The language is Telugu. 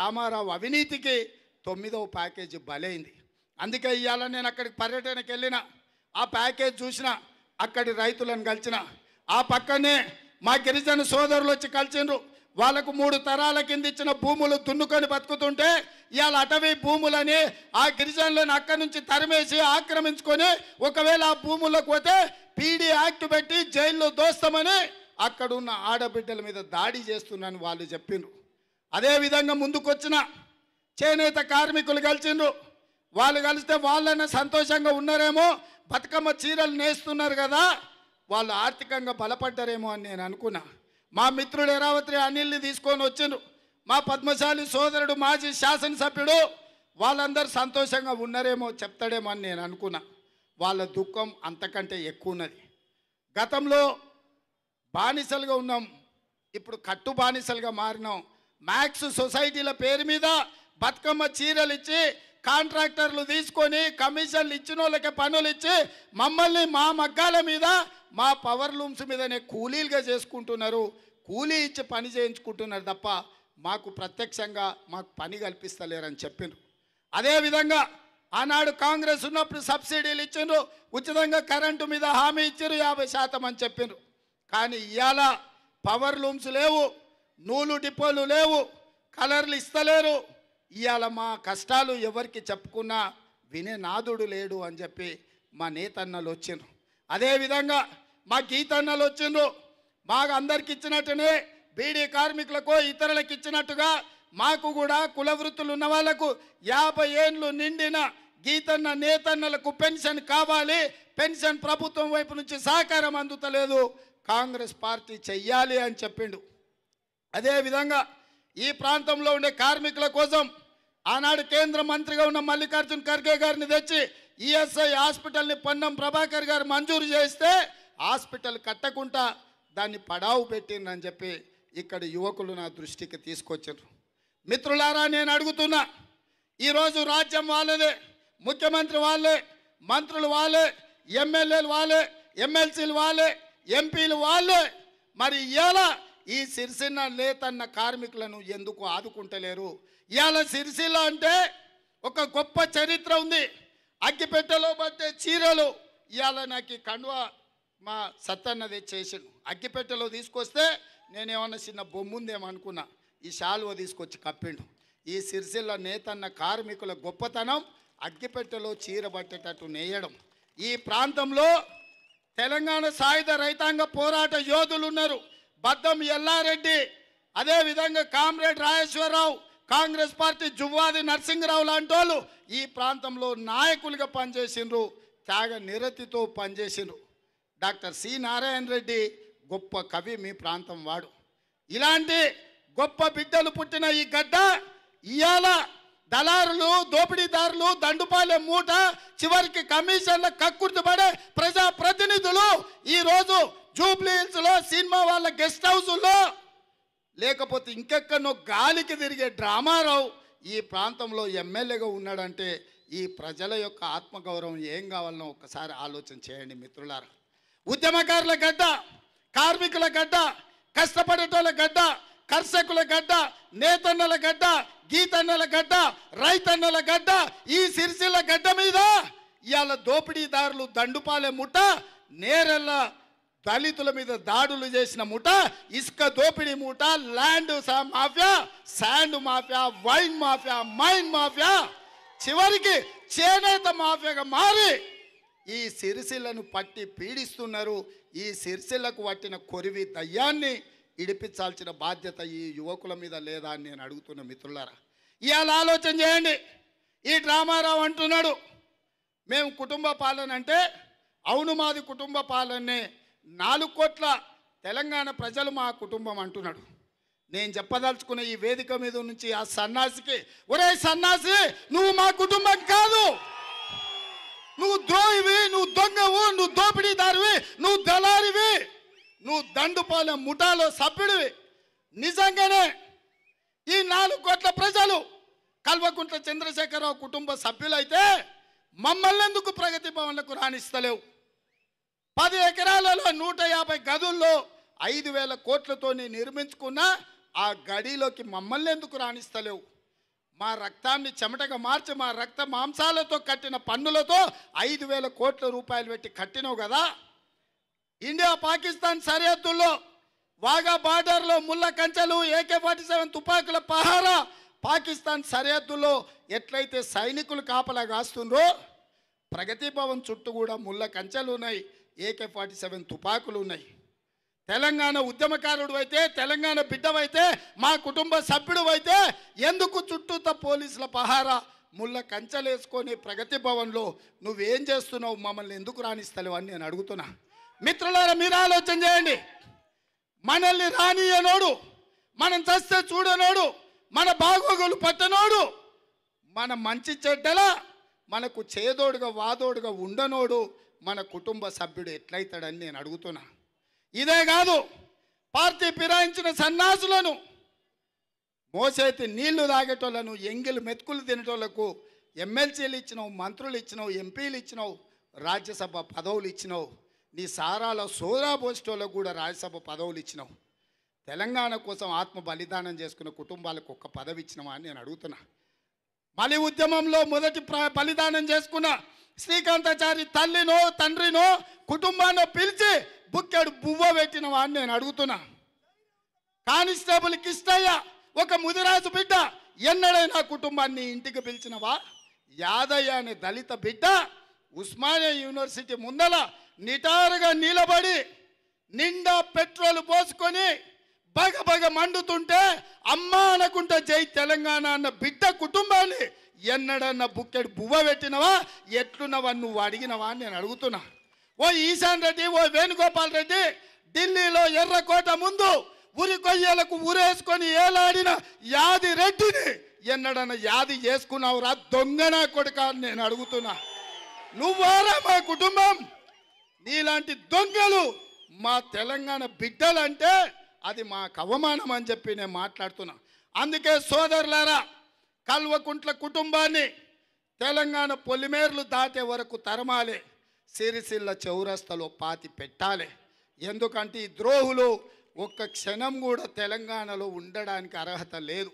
రామారావు అవినీతికి తొమ్మిదవ ప్యాకేజీ బలైంది అందుకే ఇవాళ నేను అక్కడికి పర్యటనకి వెళ్ళిన ఆ ప్యాకేజ్ చూసిన అక్కడి రైతులను కలిసిన ఆ పక్కనే మా గిరిజన సోదరులు వచ్చి కలిసిండ్రు వాళ్ళకు మూడు తరాల కింద ఇచ్చిన భూములు దున్నుకొని బతుకుతుంటే ఇవాళ అటవీ భూములని ఆ గిరిజనులను అక్కడి నుంచి తరిమేసి ఆక్రమించుకొని ఒకవేళ ఆ భూములకు పోతే పీడీ యాక్ట్ పెట్టి జైల్లో దోస్తామని అక్కడున్న ఆడబిడ్డల మీద దాడి చేస్తున్నాను వాళ్ళు చెప్పిండ్రు అదేవిధంగా ముందుకొచ్చిన చేనేత కార్మికులు కలిసిండ్రు వాళ్ళు కలిస్తే వాళ్ళైనా సంతోషంగా ఉన్నారేమో బతుకమ్మ చీరలు నేస్తున్నారు కదా వాళ్ళు ఆర్థికంగా బలపడ్డారేమో అని నేను అనుకున్నా మా మిత్రుడు ఎరావత్రి అనిల్ని తీసుకొని వచ్చిండ్రు మా పద్మశాలి సోదరుడు మాజీ శాసనసభ్యుడు వాళ్ళందరూ సంతోషంగా ఉన్నారేమో చెప్తాడేమో అని నేను అనుకున్నా వాళ్ళ దుఃఖం అంతకంటే ఎక్కువ ఉన్నది గతంలో బానిసలుగా ఉన్నాం ఇప్పుడు కట్టు బానిసలుగా మారినాం మ్యాక్స్ సొసైటీల పేరు మీద బతుకమ్మ చీరలు ఇచ్చి కాంట్రాక్టర్లు తీసుకొని కమిషన్లు ఇచ్చిన వాళ్ళకి పనులు ఇచ్చి మమ్మల్ని మా మగ్గాల మీద మా పవర్ లూమ్స్ మీదనే కూలీలుగా చేసుకుంటున్నారు కూలీ ఇచ్చి పని చేయించుకుంటున్నారు తప్ప మాకు ప్రత్యక్షంగా మాకు పని కల్పిస్తలేరని చెప్పిండ్రు అదేవిధంగా ఆనాడు కాంగ్రెస్ ఉన్నప్పుడు సబ్సిడీలు ఇచ్చిండ్రు ఉచితంగా కరెంటు మీద హామీ ఇచ్చారు యాభై శాతం అని చెప్పిండ్రు కానీ ఇవాళ పవర్ లూమ్స్ లేవు నూలు డిపోలు లేవు కలర్లు ఇస్తలేరు ఇవాళ మా కష్టాలు ఎవరికి చెప్పుకున్నా వినే నాదుడు లేడు అని చెప్పి మా నేతన్నలు వచ్చిండ్రు అదేవిధంగా మా గీతన్నలు వచ్చిండ్రు మాకు అందరికి ఇచ్చినట్టునే బీడీ కార్మికులకు ఇతరులకు ఇచ్చినట్టుగా మాకు కూడా కుల వృత్తులు ఉన్న వాళ్లకు యాభై ఏండ్లు నిండిన గీతన్న నేతన్నలకు పెన్షన్ కావాలి పెన్షన్ ప్రభుత్వం వైపు నుంచి సహకారం అందుతలేదు కాంగ్రెస్ పార్టీ చెయ్యాలి అని చెప్పిండు అదేవిధంగా ఈ ప్రాంతంలో ఉండే కార్మికుల కోసం ఆనాడు కేంద్ర మంత్రిగా ఉన్న మల్లికార్జున్ ఖర్గే గారిని తెచ్చి ఈఎస్ఐ హాస్పిటల్ని పొన్నం ప్రభాకర్ గారు మంజూరు చేస్తే హాస్పిటల్ కట్టకుండా దాన్ని పడావు పెట్టిందని చెప్పి ఇక్కడ యువకులు నా దృష్టికి తీసుకొచ్చారు మిత్రులారా నేను అడుగుతున్నా ఈరోజు రాజ్యం వాళ్ళదే ముఖ్యమంత్రి వాళ్ళే మంత్రులు వాళ్ళే ఎమ్మెల్యేలు వాళ్ళే ఎమ్మెల్సీలు వాళ్ళే ఎంపీలు వాళ్ళే మరి ఎలా ఈ సిరిసిల్ల లేతన్న కార్మికులను ఎందుకు ఆదుకుంటలేరు ఇవాళ సిరిసిల్ల అంటే ఒక గొప్ప చరిత్ర ఉంది అగ్గిపెట్టెలో పట్టే చీరలు ఇవాళ నాకు కండువ మా సత్తన్న తెచ్చేసాను అగ్గిపెట్టెలో తీసుకొస్తే నేనేమన్నా చిన్న బొమ్ముందేమో అనుకున్నా ఈ శాలువ తీసుకొచ్చి కప్పిండు ఈ సిరిసిల్ల నేతన్న కార్మికుల గొప్పతనం అగ్గిపెట్టెలో చీర పట్టేటట్టు నేయడం ఈ ప్రాంతంలో తెలంగాణ సాయుధ రైతాంగ పోరాట యోధులు ఉన్నారు బద్దం ఎల్లారెడ్డి అదేవిధంగా కామ్రేడ్ రాజేశ్వరరావు కాంగ్రెస్ పార్టీ జువ్వాది నరసింహరావు లాంటి వాళ్ళు ఈ ప్రాంతంలో నాయకులుగా పనిచేసిండ్రు త్యాగ నిరతితో పనిచేసిండ్రు డాక్టర్ సి నారాయణ రెడ్డి గొప్ప కవి మీ ప్రాంతం వాడు ఇలాంటి గొప్ప బిడ్డలు పుట్టిన ఈ గడ్డ ఇయాల దళారులు దోపిడీదారులు దండుపాలే మూట చివరికి కమిషన్ల పడే ప్రజాప్రతినిధులు ఈరోజు జూబ్లీహిల్స్లో సినిమా వాళ్ళ గెస్ట్ హౌసుల్లో లేకపోతే ఇంకెక్కడో గాలికి తిరిగే డ్రామారావు ఈ ప్రాంతంలో ఎమ్మెల్యేగా ఉన్నాడంటే ఈ ప్రజల యొక్క ఆత్మగౌరవం ఏం కావాలనో ఒక్కసారి ఆలోచన చేయండి మిత్రులారా ఉద్యమకారుల గడ్డ కార్మికుల గడ్డ కష్టపడేటోళ్ళ గడ్డ కర్షకుల గడ్డ నేతన్నల గడ్డ గీతన్నల గడ్డ రైతన్నల గడ్డ ఈ సిరిసిల్ల గడ్డ మీద ఇవాళ దోపిడీదారులు దండుపాలే ముట్ట నేరెల్లా దళితుల మీద దాడులు చేసిన మూట ఇసుక దోపిడీ మూట land mafia sand mafia wine mafia mine mafia చివరికి చేనేత మాఫియాగా మారి ఈ సిరిసిల్లను పట్టి పీడిస్తున్నారు ఈ సిరిసిల్లకు పట్టిన కొరివి దయ్యాన్ని ఇడిపించాల్సిన బాధ్యత ఈ యువకుల మీద లేదా అని నేను అడుగుతున్న మిత్రులారా ఇవాళ ఆలోచన చేయండి ఈ డ్రామారావు అంటున్నాడు మేము కుటుంబ పాలన అంటే అవును మాది కుటుంబ పాలనే నాలుగు కోట్ల తెలంగాణ ప్రజలు మా కుటుంబం అంటున్నాడు నేను చెప్పదలుచుకున్న ఈ వేదిక మీద నుంచి ఆ సన్నాసికి ఒరే సన్నాసి నువ్వు మా కుటుంబం కాదు నువ్వు ద్రోహివి నువ్వు దొంగవు నువ్వు దోపిడీదారువి నువ్వు దళారివి నువ్వు దండుపాలెం ముఠాలో సభ్యుడివి నిజంగానే ఈ నాలుగు కోట్ల ప్రజలు కల్వకుంట్ల చంద్రశేఖరరావు కుటుంబ సభ్యులైతే మమ్మల్ని ఎందుకు ప్రగతి భవన్లకు రాణిస్తలేవు పది ఎకరాలలో నూట యాభై గదుల్లో ఐదు వేల కోట్లతోని నిర్మించుకున్న ఆ గడిలోకి మమ్మల్ని ఎందుకు రాణిస్తలేవు మా రక్తాన్ని చెమటగా మార్చి మా రక్త మాంసాలతో కట్టిన పన్నులతో ఐదు వేల కోట్ల రూపాయలు పెట్టి కట్టినావు కదా ఇండియా పాకిస్తాన్ సరిహద్దుల్లో వాగా బార్డర్లో ముళ్ళ కంచెలు ఏకే ఫార్టీ సెవెన్ తుపాకుల పహారా పాకిస్తాన్ సరిహద్దుల్లో ఎట్లయితే సైనికులు కాపలా కాస్తుండ్రో ప్రగతి భవన్ చుట్టూ కూడా ముళ్ళ కంచెలు ఉన్నాయి ఏకే ఫార్టీ సెవెన్ తుపాకులు ఉన్నాయి తెలంగాణ ఉద్యమకారుడు అయితే తెలంగాణ బిడ్డవైతే మా కుటుంబ సభ్యుడు అయితే ఎందుకు చుట్టూత పోలీసుల పహారా ముళ్ళ కంచలేసుకొని ప్రగతి భవన్లో నువ్వేం చేస్తున్నావు మమ్మల్ని ఎందుకు రాణిస్తలేవు అని నేను అడుగుతున్నా మిత్రులారా మీరు ఆలోచన చేయండి మనల్ని రానియనోడు మనం చస్తే చూడనోడు మన బాగోగులు పట్టనోడు మన మంచి చెడ్డల మనకు చేదోడుగా వాదోడుగా ఉండనోడు మన కుటుంబ సభ్యుడు ఎట్లయితాడని నేను అడుగుతున్నా ఇదే కాదు పార్టీ ఫిరాయించిన సన్నాసులను మోసేతి నీళ్లు తాగేటోళ్ళను ఎంగిలు మెతుకులు తినేటోళ్లకు ఎమ్మెల్సీలు ఇచ్చినావు మంత్రులు ఇచ్చినావు ఎంపీలు ఇచ్చినావు రాజ్యసభ పదవులు ఇచ్చినావు నీ సారాల సోదా పోస్టోళ్ళకు కూడా రాజ్యసభ పదవులు ఇచ్చినావు తెలంగాణ కోసం ఆత్మ బలిదానం చేసుకున్న కుటుంబాలకు ఒక్క పదవి ఇచ్చినావా అని నేను అడుగుతున్నా మలి ఉద్యమంలో మొదటి బలిదానం చేసుకున్న శ్రీకాంతాచారి తల్లినో తండ్రినో కుటుంబాన్ని పిలిచి బుక్కెడు బువ్వ పెట్టిన వాడిని నేను అడుగుతున్నా కానిస్టేబుల్ కిష్టయ్య ఒక ముదిరాజు బిడ్డ ఎన్నడైనా కుటుంబాన్ని ఇంటికి పిలిచినవా యాదయ్య అనే దళిత బిడ్డ ఉస్మానియా యూనివర్సిటీ ముందల నిటారుగా నిలబడి నిండా పెట్రోల్ పోసుకొని బగ బగ మండుతుంటే అమ్మ అనకుంటే జై తెలంగాణ అన్న బిడ్డ కుటుంబాన్ని ఎన్నడన్న బుక్కెడు బువ్వ పెట్టినవా ఎట్లున్నవా నువ్వు అడిగినవా నేను అడుగుతున్నా ఓ ఈశాన్ రెడ్డి ఓ వేణుగోపాల్ రెడ్డి ఢిల్లీలో ఎర్రకోట ముందు ఉరి కొయ్యలకు ఉరేసుకొని ఏలాడిన యాది రెడ్డిని ఎన్నడన్న యాది చేసుకున్నావురా దొంగన కొడుక నేను అడుగుతున్నా నువ్వారా మా కుటుంబం నీలాంటి దొంగలు మా తెలంగాణ బిడ్డలంటే అది మాకు అవమానం అని చెప్పి నేను మాట్లాడుతున్నా అందుకే సోదరులారా కల్వకుంట్ల కుటుంబాన్ని తెలంగాణ పొలిమేర్లు దాటే వరకు తరమాలి సిరిసిల్ల చౌరస్తలో పాతి పెట్టాలి ఎందుకంటే ఈ ద్రోహులు ఒక్క క్షణం కూడా తెలంగాణలో ఉండడానికి అర్హత లేదు